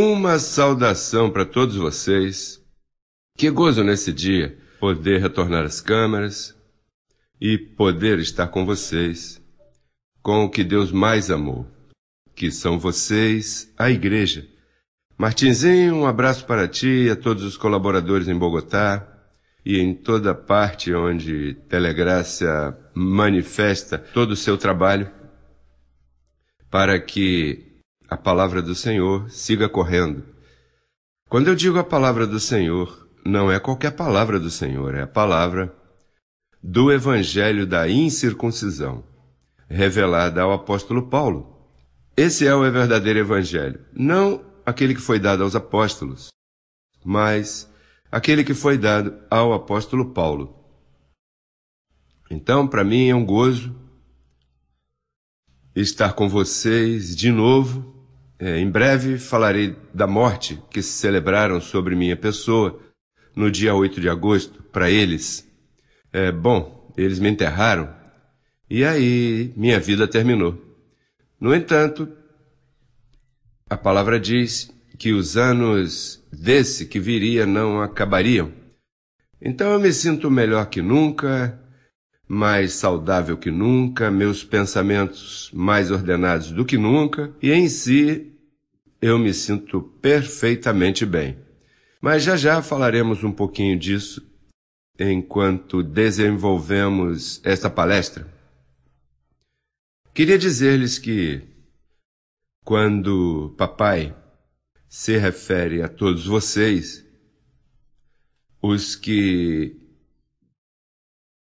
Uma saudação para todos vocês. Que gozo nesse dia poder retornar às câmaras e poder estar com vocês, com o que Deus mais amou, que são vocês, a Igreja. Martinzinho, um abraço para ti e a todos os colaboradores em Bogotá e em toda parte onde Telegrácia manifesta todo o seu trabalho, para que a palavra do Senhor, siga correndo. Quando eu digo a palavra do Senhor, não é qualquer palavra do Senhor, é a palavra do Evangelho da incircuncisão, revelada ao apóstolo Paulo. Esse é o verdadeiro Evangelho, não aquele que foi dado aos apóstolos, mas aquele que foi dado ao apóstolo Paulo. Então, para mim é um gozo estar com vocês de novo é, em breve falarei da morte que se celebraram sobre minha pessoa no dia 8 de agosto para eles. É, bom, eles me enterraram e aí minha vida terminou. No entanto, a palavra diz que os anos desse que viria não acabariam. Então eu me sinto melhor que nunca, mais saudável que nunca, meus pensamentos mais ordenados do que nunca, e em si eu me sinto perfeitamente bem. Mas já já falaremos um pouquinho disso enquanto desenvolvemos esta palestra. Queria dizer-lhes que, quando papai se refere a todos vocês, os que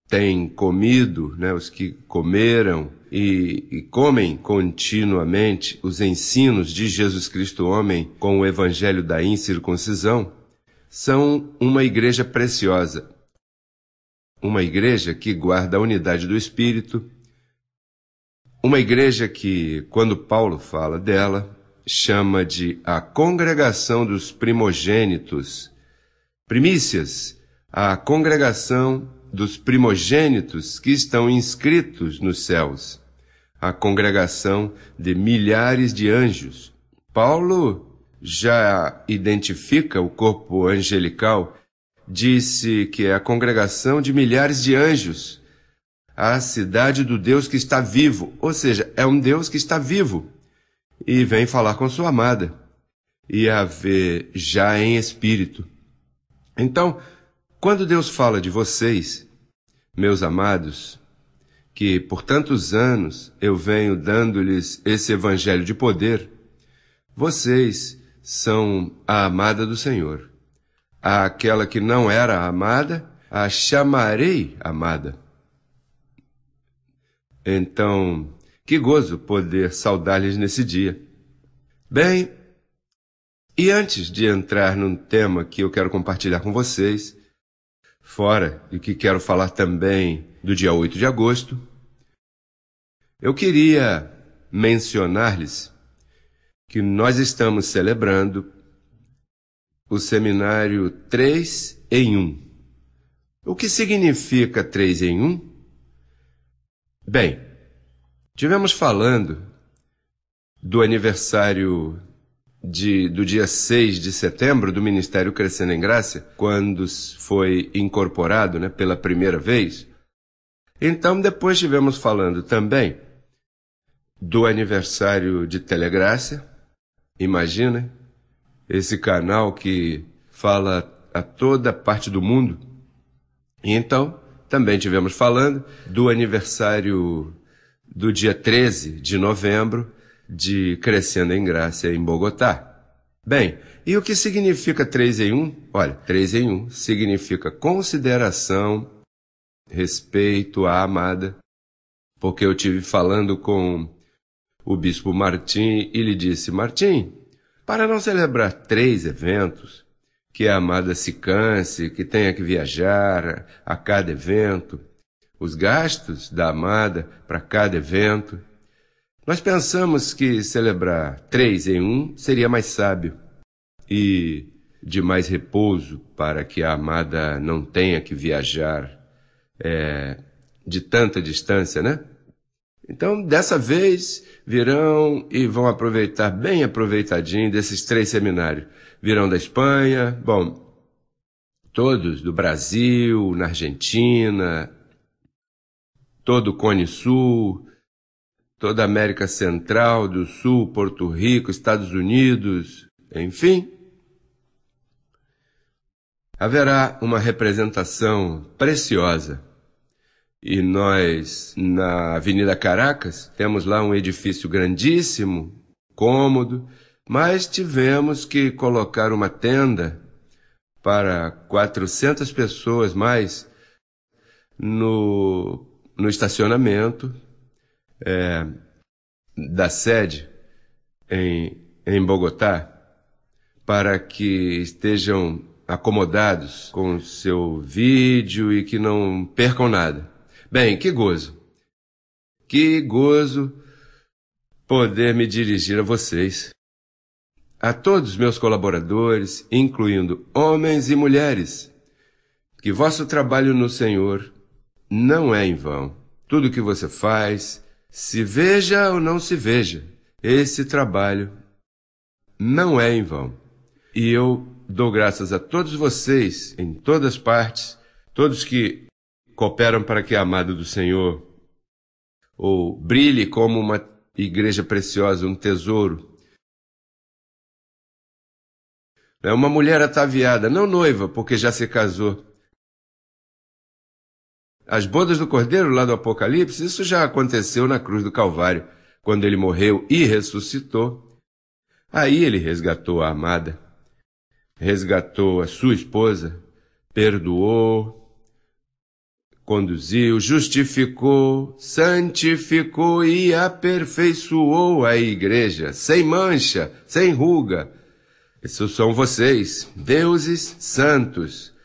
têm comido, né, os que comeram e, e, comem continuamente os ensinos de Jesus Cristo homem com o evangelho da incircuncisão, são uma igreja preciosa. Uma igreja que guarda a unidade do espírito. Uma igreja que, quando Paulo fala dela, chama de a congregação dos primogênitos, primícias, a congregação dos primogênitos que estão inscritos nos céus, a congregação de milhares de anjos. Paulo já identifica o corpo angelical, disse que é a congregação de milhares de anjos, a cidade do Deus que está vivo, ou seja, é um Deus que está vivo e vem falar com sua amada e a vê já em espírito. Então, quando Deus fala de vocês, meus amados, que por tantos anos eu venho dando-lhes esse evangelho de poder, vocês são a amada do Senhor. Aquela que não era amada, a chamarei amada. Então, que gozo poder saudar-lhes nesse dia. Bem, e antes de entrar num tema que eu quero compartilhar com vocês, fora e que quero falar também do dia 8 de agosto, eu queria mencionar-lhes que nós estamos celebrando o seminário 3 em 1. O que significa 3 em 1? Bem, tivemos falando do aniversário de, do dia 6 de setembro do Ministério Crescendo em Graça, quando foi incorporado né, pela primeira vez. Então, depois tivemos falando também do aniversário de Telegrácia. Imagina esse canal que fala a toda parte do mundo. E então, também tivemos falando do aniversário do dia 13 de novembro de Crescendo em Graça em Bogotá. Bem, e o que significa 3 em 1? Olha, 3 em 1 significa consideração, respeito à amada, porque eu tive falando com o bispo Martim e lhe disse: Martim, para não celebrar três eventos, que a amada se canse, que tenha que viajar a cada evento, os gastos da amada para cada evento, nós pensamos que celebrar três em um seria mais sábio e de mais repouso para que a amada não tenha que viajar é, de tanta distância, né? Então, dessa vez, virão e vão aproveitar bem aproveitadinho desses três seminários. Virão da Espanha, bom, todos do Brasil, na Argentina, todo o Cone Sul, toda a América Central, do Sul, Porto Rico, Estados Unidos, enfim. Haverá uma representação preciosa. E nós, na Avenida Caracas, temos lá um edifício grandíssimo, cômodo, mas tivemos que colocar uma tenda para 400 pessoas mais no, no estacionamento é, da sede em, em Bogotá para que estejam acomodados com seu vídeo e que não percam nada. Bem, que gozo. Que gozo poder me dirigir a vocês. A todos meus colaboradores, incluindo homens e mulheres, que vosso trabalho no Senhor não é em vão. Tudo o que você faz se veja ou não se veja, esse trabalho não é em vão. E eu dou graças a todos vocês, em todas partes, todos que cooperam para que a amada do Senhor ou brilhe como uma igreja preciosa, um tesouro. É uma mulher ataviada, não noiva, porque já se casou, as bodas do Cordeiro lá do Apocalipse, isso já aconteceu na cruz do Calvário, quando ele morreu e ressuscitou. Aí ele resgatou a amada, resgatou a sua esposa, perdoou, conduziu, justificou, santificou e aperfeiçoou a igreja, sem mancha, sem ruga. Isso são vocês, deuses santos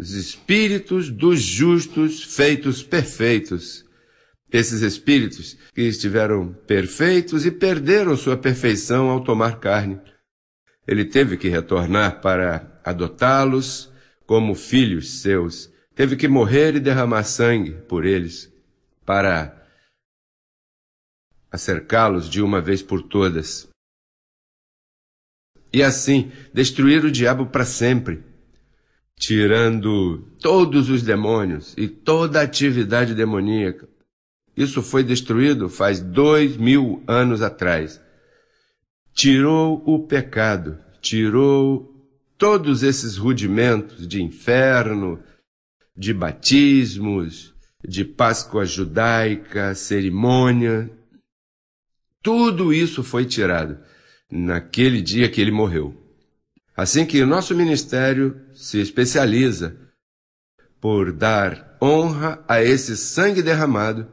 os espíritos dos justos feitos perfeitos. Esses espíritos que estiveram perfeitos e perderam sua perfeição ao tomar carne. Ele teve que retornar para adotá-los como filhos seus. Teve que morrer e derramar sangue por eles para acercá-los de uma vez por todas. E assim destruir o diabo para sempre tirando todos os demônios e toda atividade demoníaca. Isso foi destruído faz dois mil anos atrás. Tirou o pecado, tirou todos esses rudimentos de inferno, de batismos, de Páscoa judaica, cerimônia. Tudo isso foi tirado naquele dia que ele morreu. Assim que nosso ministério se especializa por dar honra a esse sangue derramado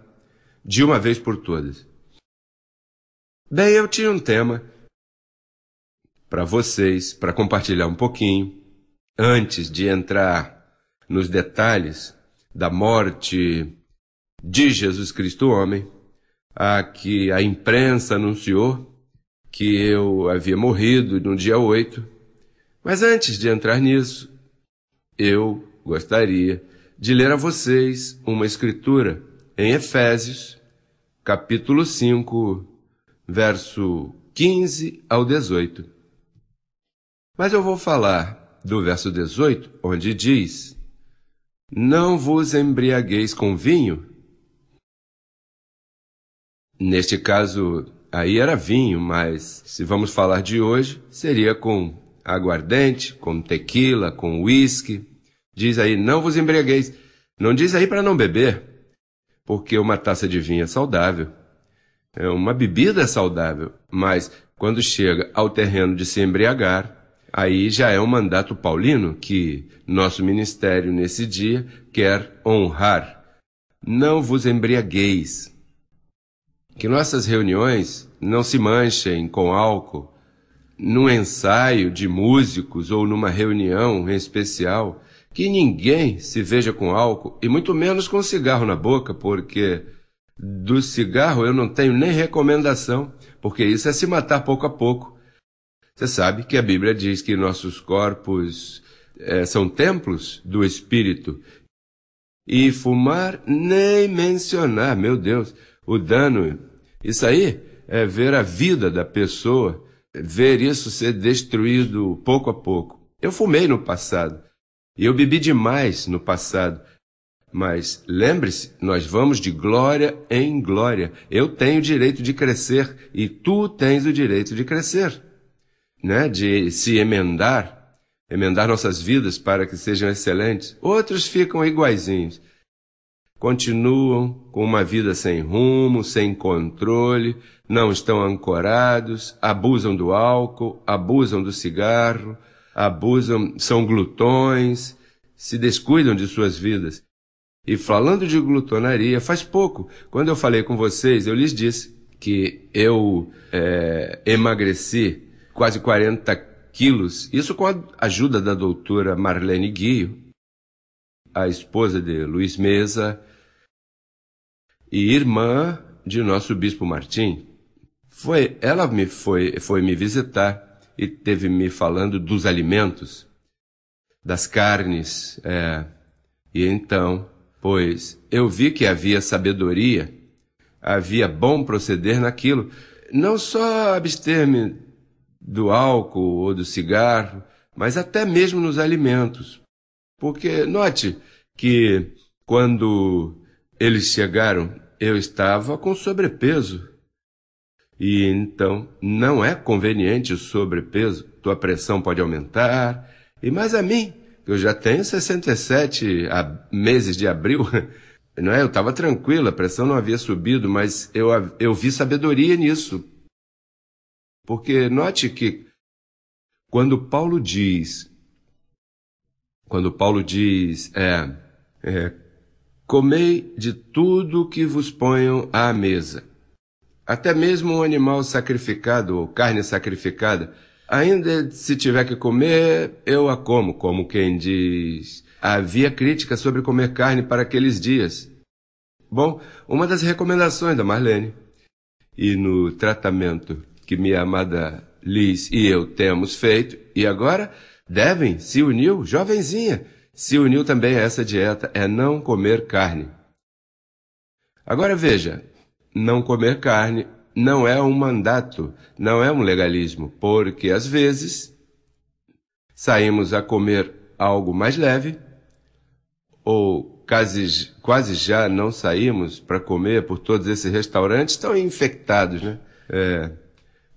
de uma vez por todas. Bem, eu tinha um tema para vocês, para compartilhar um pouquinho, antes de entrar nos detalhes da morte de Jesus Cristo homem, a que a imprensa anunciou que eu havia morrido no dia 8 mas antes de entrar nisso, eu gostaria de ler a vocês uma escritura em Efésios, capítulo 5, verso 15 ao 18. Mas eu vou falar do verso 18, onde diz: Não vos embriagueis com vinho. Neste caso, aí era vinho, mas se vamos falar de hoje, seria com aguardente, com tequila, com uísque. Diz aí, não vos embriagueis. Não diz aí para não beber, porque uma taça de vinho é saudável. É uma bebida é saudável, mas quando chega ao terreno de se embriagar, aí já é um mandato paulino que nosso ministério nesse dia quer honrar. Não vos embriagueis. Que nossas reuniões não se manchem com álcool, num ensaio de músicos ou numa reunião em especial, que ninguém se veja com álcool e muito menos com cigarro na boca, porque do cigarro eu não tenho nem recomendação, porque isso é se matar pouco a pouco. Você sabe que a Bíblia diz que nossos corpos é, são templos do Espírito. E fumar, nem mencionar, meu Deus, o dano. Isso aí é ver a vida da pessoa ver isso ser destruído pouco a pouco. Eu fumei no passado e eu bebi demais no passado. Mas lembre-se, nós vamos de glória em glória. Eu tenho o direito de crescer e tu tens o direito de crescer, né? De se emendar, emendar nossas vidas para que sejam excelentes. Outros ficam iguaizinhos continuam com uma vida sem rumo, sem controle, não estão ancorados, abusam do álcool, abusam do cigarro, abusam, são glutões, se descuidam de suas vidas. E falando de glutonaria, faz pouco, quando eu falei com vocês, eu lhes disse que eu é, emagreci quase 40 quilos, isso com a ajuda da doutora Marlene Guio, a esposa de Luiz Mesa e irmã de nosso bispo Martim. Foi, ela me foi, foi me visitar e teve me falando dos alimentos, das carnes. É, e então, pois eu vi que havia sabedoria, havia bom proceder naquilo. Não só abster-me do álcool ou do cigarro, mas até mesmo nos alimentos, porque note que quando eles chegaram, eu estava com sobrepeso. E então não é conveniente o sobrepeso, tua pressão pode aumentar. E mais a mim, eu já tenho 67 meses de abril, não é? Eu estava tranquila, a pressão não havia subido, mas eu, eu vi sabedoria nisso. Porque note que quando Paulo diz quando Paulo diz, é, é, comei de tudo que vos ponham à mesa. Até mesmo um animal sacrificado ou carne sacrificada, ainda se tiver que comer, eu a como, como quem diz. Havia crítica sobre comer carne para aqueles dias. Bom, uma das recomendações da Marlene, e no tratamento que minha amada Liz e eu temos feito, e agora Devem se uniu, jovenzinha, se uniu também a essa dieta, é não comer carne. Agora veja, não comer carne não é um mandato, não é um legalismo, porque às vezes saímos a comer algo mais leve, ou quase, quase já não saímos para comer por todos esses restaurantes tão infectados, né? É,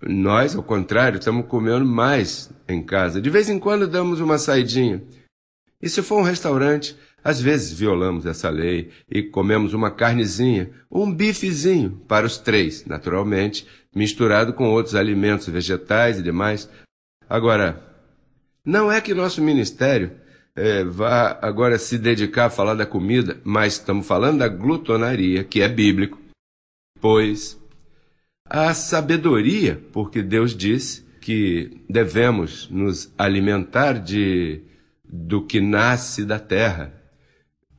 nós, ao contrário, estamos comendo mais em casa. De vez em quando damos uma saidinha. E se for um restaurante, às vezes violamos essa lei e comemos uma carnezinha, ou um bifezinho para os três, naturalmente, misturado com outros alimentos vegetais e demais. Agora, não é que nosso ministério é, vá agora se dedicar a falar da comida, mas estamos falando da glutonaria, que é bíblico. Pois a sabedoria, porque Deus disse que devemos nos alimentar de do que nasce da terra.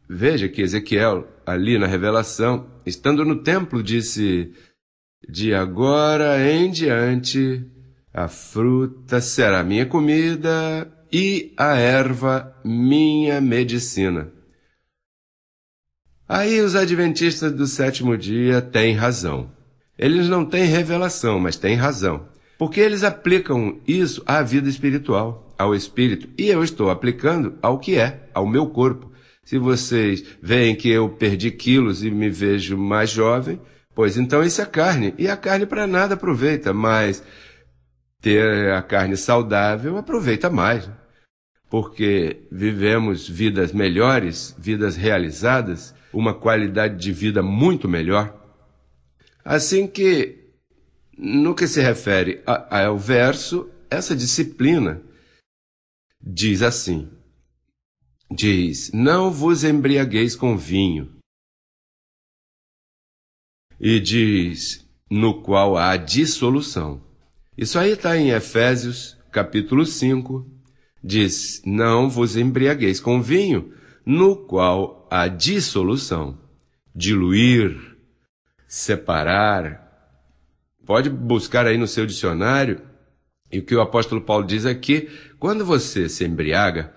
Veja que Ezequiel, ali na Revelação, estando no templo, disse: De agora em diante, a fruta será minha comida e a erva minha medicina. Aí os adventistas do sétimo dia têm razão. Eles não têm revelação, mas têm razão. Porque eles aplicam isso à vida espiritual, ao espírito. E eu estou aplicando ao que é, ao meu corpo. Se vocês veem que eu perdi quilos e me vejo mais jovem, pois então isso é carne. E a carne para nada aproveita, mas ter a carne saudável aproveita mais. Porque vivemos vidas melhores, vidas realizadas, uma qualidade de vida muito melhor. Assim que, no que se refere a, ao verso, essa disciplina diz assim: diz, não vos embriagueis com vinho. E diz, no qual há dissolução. Isso aí está em Efésios capítulo 5. Diz, não vos embriagueis com vinho, no qual há dissolução, diluir, separar. Pode buscar aí no seu dicionário. E o que o apóstolo Paulo diz aqui, é quando você se embriaga,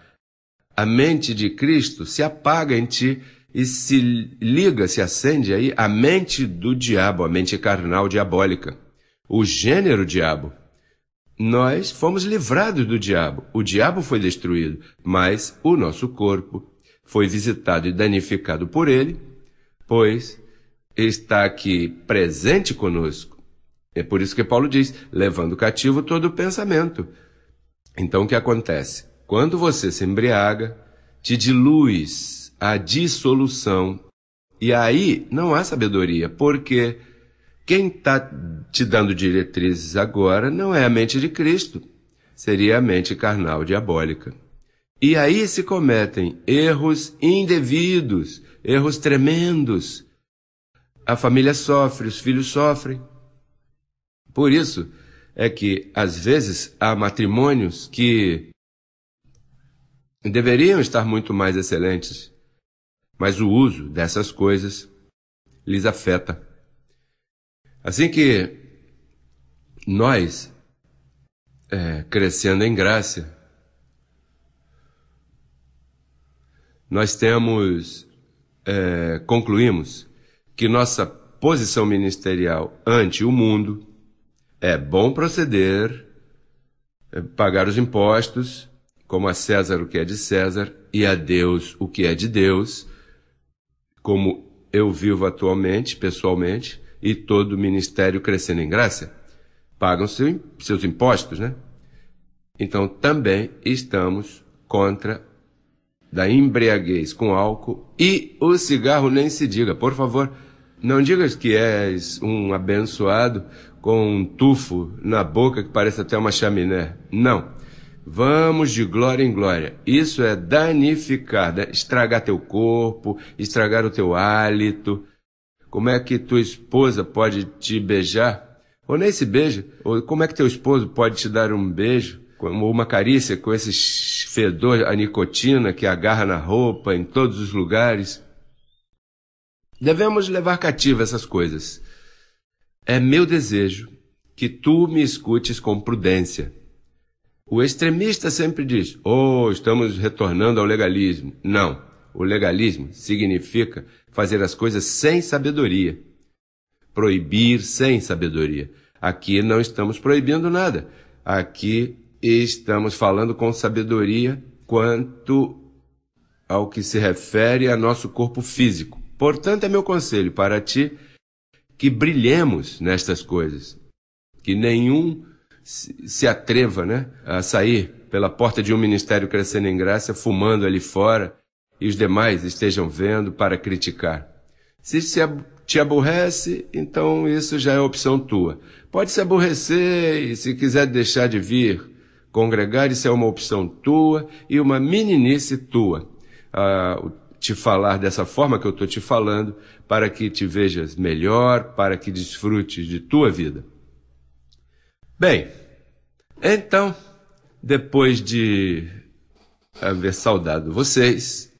a mente de Cristo se apaga em ti e se liga, se acende aí a mente do diabo, a mente carnal diabólica, o gênero diabo. Nós fomos livrados do diabo, o diabo foi destruído, mas o nosso corpo foi visitado e danificado por ele, pois está aqui presente conosco. É por isso que Paulo diz, levando cativo todo o pensamento. Então o que acontece? Quando você se embriaga, te diluis a dissolução. E aí não há sabedoria, porque quem está te dando diretrizes agora não é a mente de Cristo, seria a mente carnal diabólica. E aí se cometem erros indevidos, erros tremendos, a família sofre, os filhos sofrem. Por isso é que, às vezes, há matrimônios que deveriam estar muito mais excelentes, mas o uso dessas coisas lhes afeta. Assim que nós, é, crescendo em graça, nós temos, é, concluímos que nossa posição ministerial ante o mundo é bom proceder, é, pagar os impostos, como a César o que é de César e a Deus o que é de Deus, como eu vivo atualmente, pessoalmente, e todo ministério crescendo em graça, pagam seus impostos, né? Então também estamos contra da embriaguez com álcool e o cigarro nem se diga. Por favor, não digas que és um abençoado com um tufo na boca que parece até uma chaminé. Não. Vamos de glória em glória. Isso é danificar, né? estragar teu corpo, estragar o teu hálito. Como é que tua esposa pode te beijar? Ou nem se beija. Ou como é que teu esposo pode te dar um beijo? Ou uma carícia com esse fedor, a nicotina que agarra na roupa, em todos os lugares. Devemos levar cativa essas coisas. É meu desejo que tu me escutes com prudência. O extremista sempre diz: Oh, estamos retornando ao legalismo. Não. O legalismo significa fazer as coisas sem sabedoria. Proibir sem sabedoria. Aqui não estamos proibindo nada. Aqui estamos falando com sabedoria quanto ao que se refere a nosso corpo físico. Portanto, é meu conselho para ti que brilhemos nestas coisas, que nenhum se atreva né, a sair pela porta de um ministério crescendo em graça, fumando ali fora, e os demais estejam vendo para criticar. Se te aborrece, então isso já é opção tua. Pode se aborrecer e se quiser deixar de vir congregar, isso é uma opção tua e uma meninice tua. Ah, o te falar dessa forma que eu estou te falando, para que te vejas melhor, para que desfrutes de tua vida. Bem, então, depois de haver saudado vocês,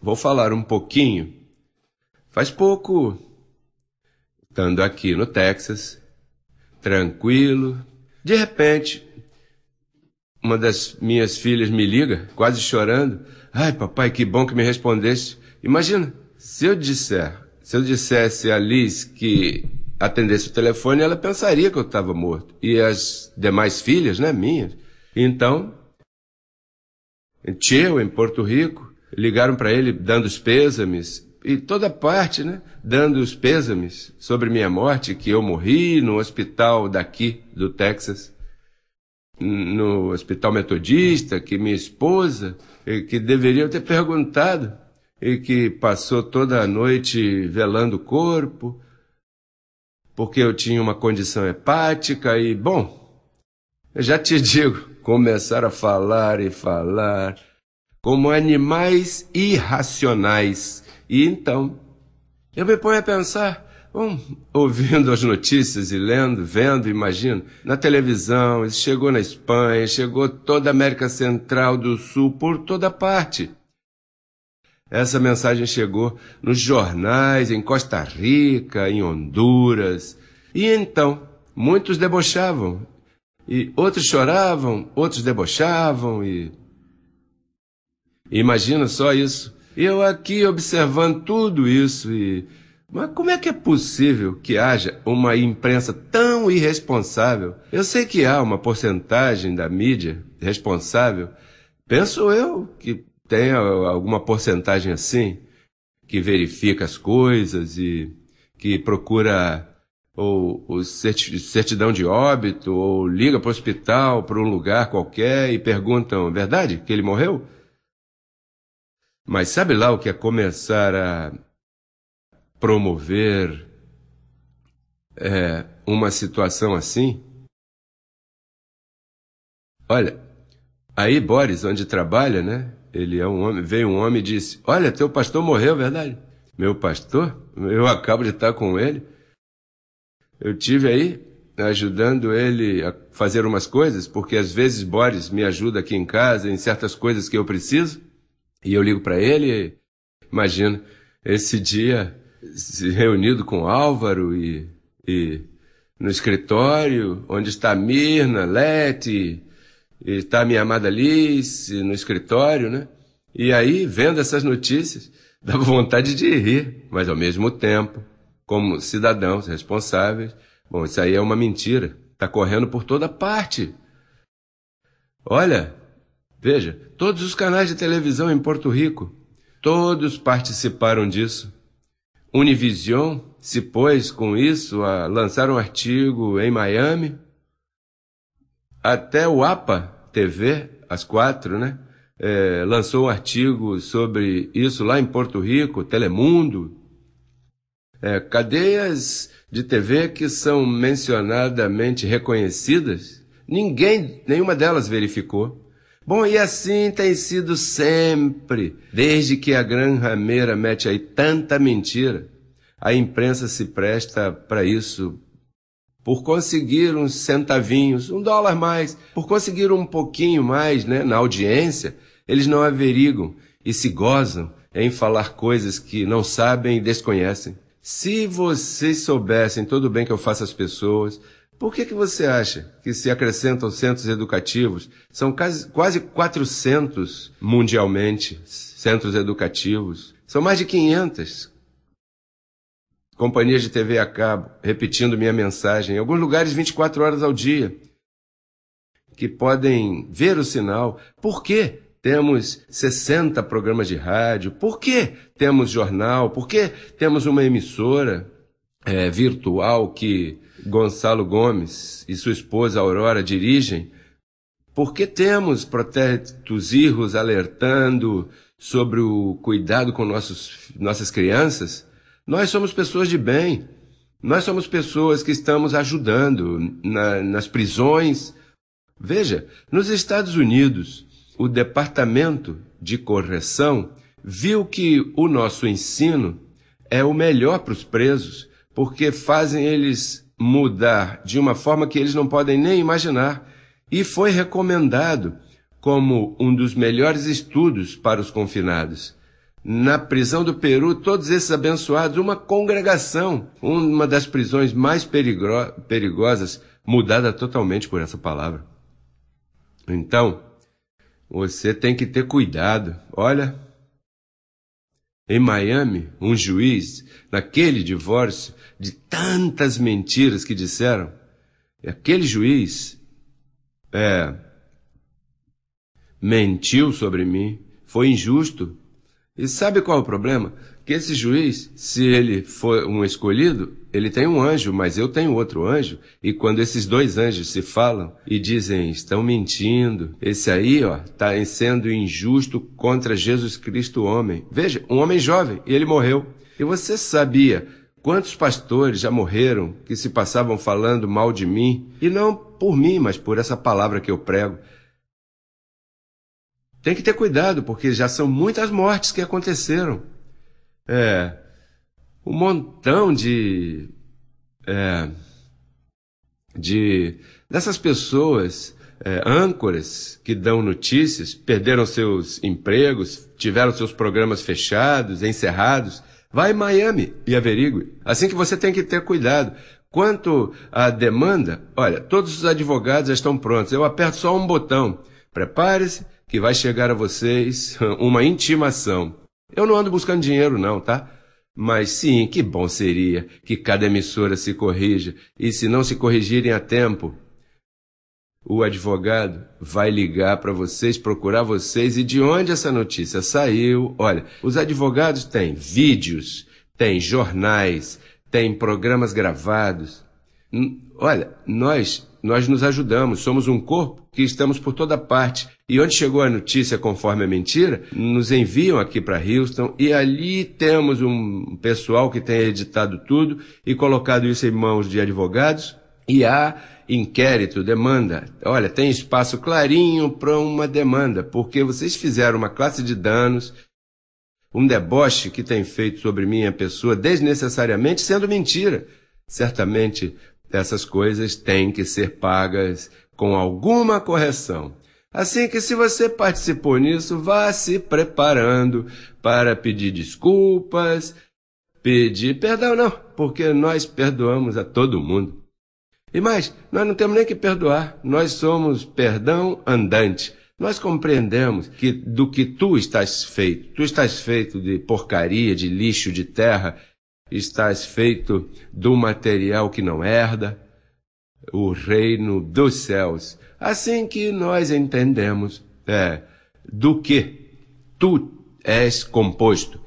vou falar um pouquinho. Faz pouco, estando aqui no Texas, tranquilo, de repente, uma das minhas filhas me liga, quase chorando Ai, papai, que bom que me respondesse. Imagina, se eu disser, se eu dissesse a Liz que atendesse o telefone, ela pensaria que eu estava morto. E as demais filhas, né, minhas. Então, tio em Porto Rico, ligaram para ele dando os pêsames e toda parte, né, dando os pêsames sobre minha morte, que eu morri no hospital daqui do Texas no hospital metodista, que minha esposa, eh, que deveria ter perguntado, e que passou toda a noite velando o corpo, porque eu tinha uma condição hepática e, bom, eu já te digo, começaram a falar e falar, como animais irracionais. E então, eu me ponho a pensar, Bom, ouvindo as notícias e lendo, vendo, imagino, na televisão, chegou na Espanha, chegou toda a América Central, do Sul, por toda parte. Essa mensagem chegou nos jornais, em Costa Rica, em Honduras. E então, muitos debochavam, e outros choravam, outros debochavam e. Imagina só isso. Eu aqui observando tudo isso e mas como é que é possível que haja uma imprensa tão irresponsável? Eu sei que há uma porcentagem da mídia responsável, penso eu que tenha alguma porcentagem assim, que verifica as coisas e que procura ou, ou certidão de óbito, ou liga para o hospital, para um lugar qualquer e perguntam, é verdade que ele morreu? Mas sabe lá o que é começar a promover é, uma situação assim? Olha, aí Boris, onde trabalha, né? Ele é um homem, veio um homem e disse: Olha, teu pastor morreu, é verdade? Meu pastor? Eu acabo de estar com ele. Eu tive aí ajudando ele a fazer umas coisas, porque às vezes Boris me ajuda aqui em casa em certas coisas que eu preciso, e eu ligo para ele. imagina, esse dia se reunido com Álvaro e, e no escritório, onde está Mirna, Leti, está minha amada Liz no escritório, né? E aí, vendo essas notícias, dava vontade de rir, mas ao mesmo tempo, como cidadãos responsáveis, bom, isso aí é uma mentira, está correndo por toda parte. Olha, veja, todos os canais de televisão em Porto Rico, todos participaram disso. Univision se pôs com isso a lançar um artigo em Miami. Até o APA TV, às quatro, né? É, lançou um artigo sobre isso lá em Porto Rico, Telemundo. É, cadeias de TV que são mencionadamente reconhecidas, ninguém, nenhuma delas verificou. Bom, e assim tem sido sempre, desde que a Gran Rameira mete aí tanta mentira. A imprensa se presta para isso por conseguir uns centavinhos, um dólar mais, por conseguir um pouquinho mais, né, na audiência, eles não averigam e se gozam em falar coisas que não sabem e desconhecem. Se vocês soubessem, tudo bem que eu faço às pessoas, por que, que você acha que se acrescentam centros educativos? São quase 400 mundialmente centros educativos. São mais de 500 companhias de TV a cabo, repetindo minha mensagem, em alguns lugares 24 horas ao dia, que podem ver o sinal. Por que temos 60 programas de rádio? Por que temos jornal? Por que temos uma emissora é, virtual que Gonçalo Gomes e sua esposa Aurora dirigem, porque temos protetos irros alertando sobre o cuidado com nossos, nossas crianças, nós somos pessoas de bem. Nós somos pessoas que estamos ajudando na, nas prisões. Veja, nos Estados Unidos, o Departamento de Correção viu que o nosso ensino é o melhor para os presos, porque fazem eles mudar de uma forma que eles não podem nem imaginar, e foi recomendado como um dos melhores estudos para os confinados. Na prisão do Peru, todos esses abençoados, uma congregação, uma das prisões mais perigo perigosas, mudada totalmente por essa palavra. Então, você tem que ter cuidado. Olha, em Miami, um juiz, naquele divórcio, de tantas mentiras que disseram, aquele juiz é, mentiu sobre mim, foi injusto. E sabe qual é o problema? Que esse juiz, se ele for um escolhido, ele tem um anjo, mas eu tenho outro anjo. E quando esses dois anjos se falam e dizem, estão mentindo, esse aí, ó, tá sendo injusto contra Jesus Cristo, homem. Veja, um homem jovem, e ele morreu. E você sabia quantos pastores já morreram que se passavam falando mal de mim? E não por mim, mas por essa palavra que eu prego. Tem que ter cuidado, porque já são muitas mortes que aconteceram. É, um montão de. É, de dessas pessoas é, âncoras que dão notícias, perderam seus empregos, tiveram seus programas fechados, encerrados. vai em Miami e averigue. Assim que você tem que ter cuidado. Quanto à demanda, olha, todos os advogados já estão prontos. Eu aperto só um botão. Prepare-se que vai chegar a vocês uma intimação. Eu não ando buscando dinheiro, não, tá? Mas sim, que bom seria que cada emissora se corrija, e se não se corrigirem a tempo, o advogado vai ligar para vocês, procurar vocês e de onde essa notícia saiu. Olha, os advogados têm vídeos, têm jornais, têm programas gravados. Hum, olha, nós nós nos ajudamos, somos um corpo que estamos por toda parte. E onde chegou a notícia conforme a mentira, nos enviam aqui para Houston e ali temos um pessoal que tem editado tudo e colocado isso em mãos de advogados e há inquérito, demanda. Olha, tem espaço clarinho para uma demanda, porque vocês fizeram uma classe de danos, um deboche que tem feito sobre minha pessoa desnecessariamente sendo mentira. Certamente essas coisas têm que ser pagas com alguma correção. Assim que, se você participou nisso, vá se preparando para pedir desculpas, pedir perdão, não, porque nós perdoamos a todo mundo. E mais, nós não temos nem que perdoar, nós somos perdão andante. Nós compreendemos que do que tu estás feito, tu estás feito de porcaria, de lixo, de terra, estás feito do material que não herda, o reino dos céus. Assim que nós entendemos é, do que tu és composto.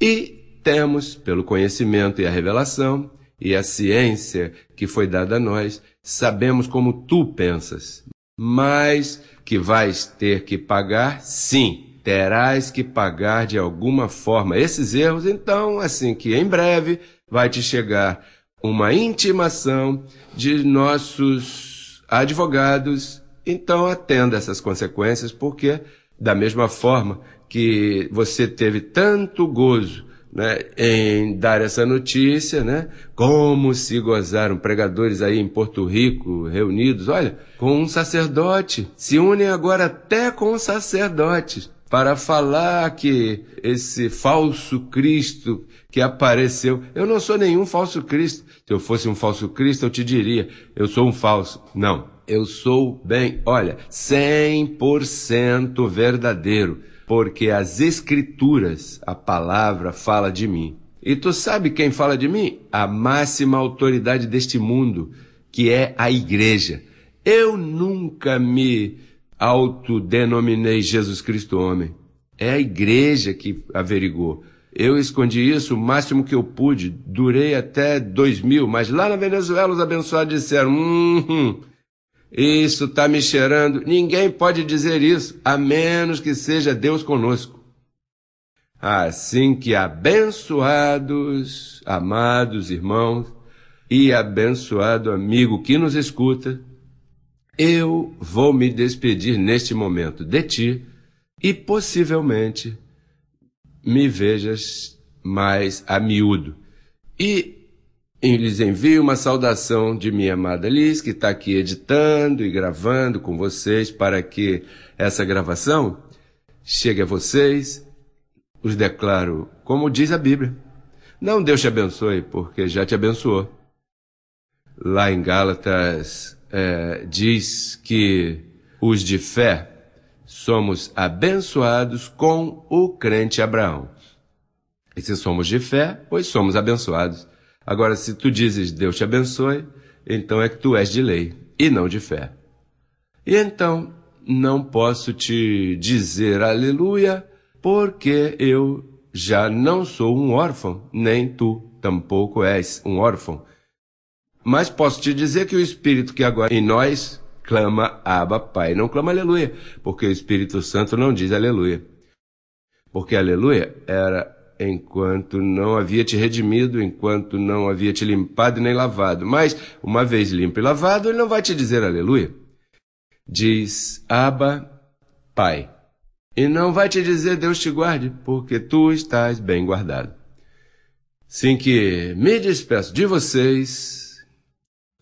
E temos, pelo conhecimento e a revelação, e a ciência que foi dada a nós, sabemos como tu pensas, mas que vais ter que pagar, sim terás que pagar de alguma forma esses erros, então, assim que em breve vai te chegar uma intimação de nossos advogados, então atenda essas consequências, porque da mesma forma que você teve tanto gozo né, em dar essa notícia, né? Como se gozaram pregadores aí em Porto Rico reunidos, olha, com um sacerdote, se unem agora até com um sacerdote para falar que esse falso Cristo que apareceu, eu não sou nenhum falso Cristo. Se eu fosse um falso Cristo, eu te diria, eu sou um falso. Não, eu sou bem, olha, 100% verdadeiro, porque as escrituras, a palavra fala de mim. E tu sabe quem fala de mim? A máxima autoridade deste mundo, que é a igreja. Eu nunca me autodenominei Jesus Cristo homem. É a igreja que averigou. Eu escondi isso o máximo que eu pude, durei até 2000, mas lá na Venezuela os abençoados disseram: hum, isso está me cheirando. Ninguém pode dizer isso, a menos que seja Deus conosco. Assim que abençoados, amados irmãos e abençoado amigo que nos escuta, eu vou me despedir neste momento de ti e possivelmente me vejas mais a miúdo. E lhes envio uma saudação de minha amada Liz, que está aqui editando e gravando com vocês para que essa gravação chegue a vocês. Os declaro, como diz a Bíblia. Não Deus te abençoe, porque já te abençoou. Lá em Gálatas é, diz que os de fé somos abençoados com o crente Abraão. E se somos de fé, pois somos abençoados. Agora, se tu dizes Deus te abençoe, então é que tu és de lei e não de fé. E então não posso te dizer aleluia, porque eu já não sou um órfão, nem tu tampouco és um órfão. Mas posso te dizer que o Espírito que agora em nós clama Abba Pai, não clama Aleluia, porque o Espírito Santo não diz Aleluia. Porque Aleluia era enquanto não havia te redimido, enquanto não havia te limpado nem lavado. Mas, uma vez limpo e lavado, ele não vai te dizer aleluia. Diz Abba, Pai. E não vai te dizer Deus te guarde, porque tu estás bem guardado. Sim que me despeço de vocês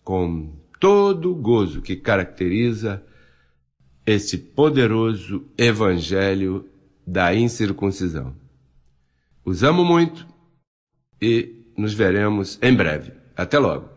com todo o gozo que caracteriza este poderoso evangelho da incircuncisão. Os amo muito e nos veremos em breve. Até logo!